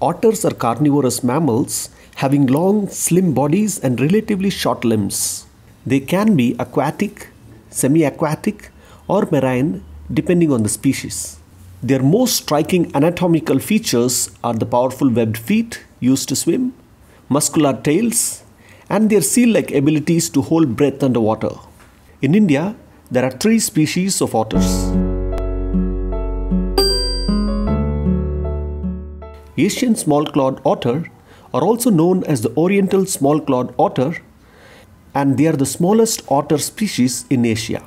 Otters are carnivorous mammals having long, slim bodies and relatively short limbs. They can be aquatic, semi aquatic, or marine depending on the species. Their most striking anatomical features are the powerful webbed feet used to swim, muscular tails, and their seal like abilities to hold breath underwater. In India, there are three species of otters. Asian small-clawed otter are also known as the Oriental small-clawed otter and they are the smallest otter species in Asia.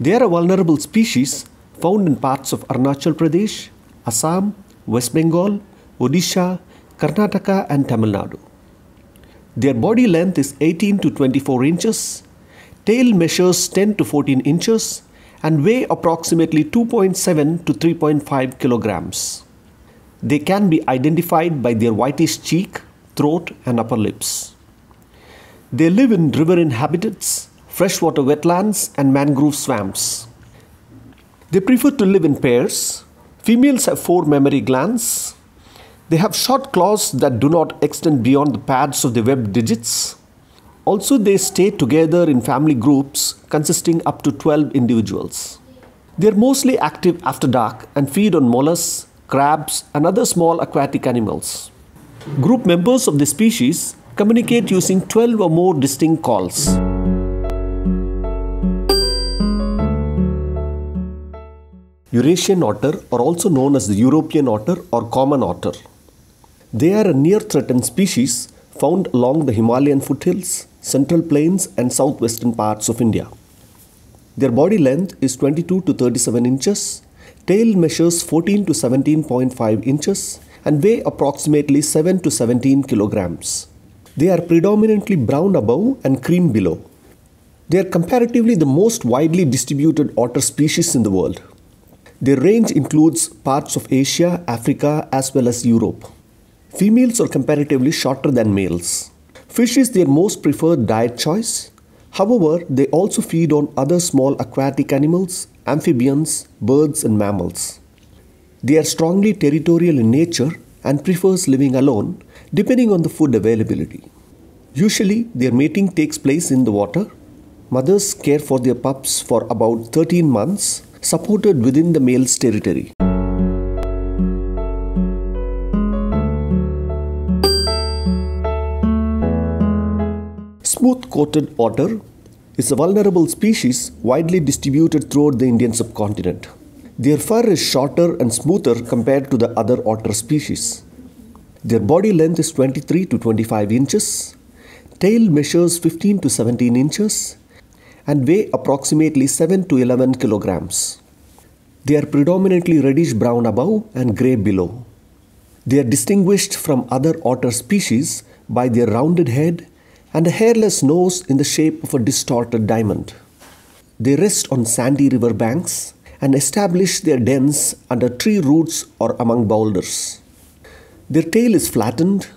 They are a vulnerable species found in parts of Arunachal Pradesh, Assam, West Bengal, Odisha, Karnataka and Tamil Nadu. Their body length is 18 to 24 inches Tail measures 10 to 14 inches and weigh approximately 2.7 to 3.5 kilograms. They can be identified by their whitish cheek, throat and upper lips. They live in riverine habitats, freshwater wetlands and mangrove swamps. They prefer to live in pairs. Females have four mammary glands. They have short claws that do not extend beyond the pads of the web digits. Also, they stay together in family groups consisting up to 12 individuals. They are mostly active after dark and feed on mollusks, crabs, and other small aquatic animals. Group members of the species communicate using 12 or more distinct calls. Eurasian otter are also known as the European otter or common otter. They are a near threatened species found along the Himalayan foothills central plains and southwestern parts of India. Their body length is 22 to 37 inches, tail measures 14 to 17.5 inches and weigh approximately 7 to 17 kilograms. They are predominantly brown above and cream below. They are comparatively the most widely distributed otter species in the world. Their range includes parts of Asia, Africa, as well as Europe. Females are comparatively shorter than males. Fish is their most preferred diet choice. However, they also feed on other small aquatic animals, amphibians, birds and mammals. They are strongly territorial in nature and prefers living alone depending on the food availability. Usually, their mating takes place in the water. Mothers care for their pups for about 13 months, supported within the male's territory. Smooth coated otter is a vulnerable species widely distributed throughout the Indian subcontinent. Their fur is shorter and smoother compared to the other otter species. Their body length is 23 to 25 inches, tail measures 15 to 17 inches, and weigh approximately 7 to 11 kilograms. They are predominantly reddish brown above and grey below. They are distinguished from other otter species by their rounded head and a hairless nose in the shape of a distorted diamond. They rest on sandy river banks and establish their dens under tree roots or among boulders. Their tail is flattened,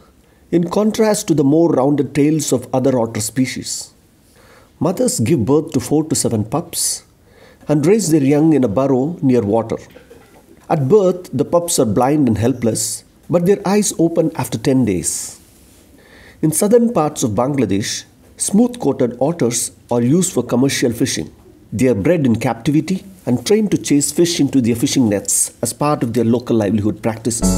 in contrast to the more rounded tails of other otter species. Mothers give birth to four to seven pups and raise their young in a burrow near water. At birth, the pups are blind and helpless, but their eyes open after 10 days. In southern parts of Bangladesh, smooth coated otters are used for commercial fishing. They are bred in captivity and trained to chase fish into their fishing nets as part of their local livelihood practices.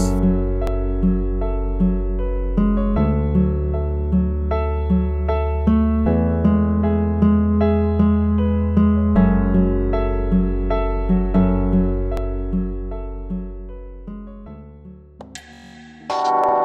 you